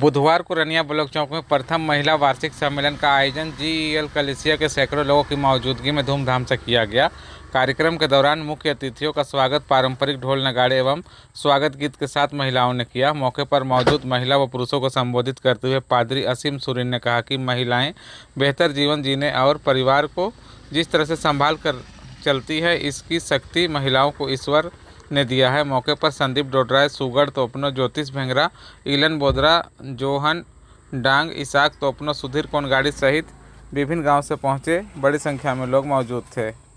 बुधवार को रनिया ब्लॉक चौक में प्रथम महिला वार्षिक सम्मेलन का आयोजन जी एल कलेसिया के सैकड़ों लोगों की मौजूदगी में धूमधाम से किया गया कार्यक्रम के दौरान मुख्य अतिथियों का स्वागत पारंपरिक ढोल नगाड़े एवं स्वागत गीत के साथ महिलाओं ने किया मौके पर मौजूद महिला व पुरुषों को संबोधित करते हुए पादरी असीम सुरीन ने कहा कि महिलाएँ बेहतर जीवन जीने और परिवार को जिस तरह से संभाल कर चलती है इसकी शक्ति महिलाओं को ईश्वर ने दिया है मौके पर संदीप डोडराय सुगढ़ तोपनो ज्योतिष भेंगरा इलन बोदरा जोहन डांग इसाक तोपनो सुधीर कोनगाड़ी सहित विभिन्न गांव से पहुंचे बड़ी संख्या में लोग मौजूद थे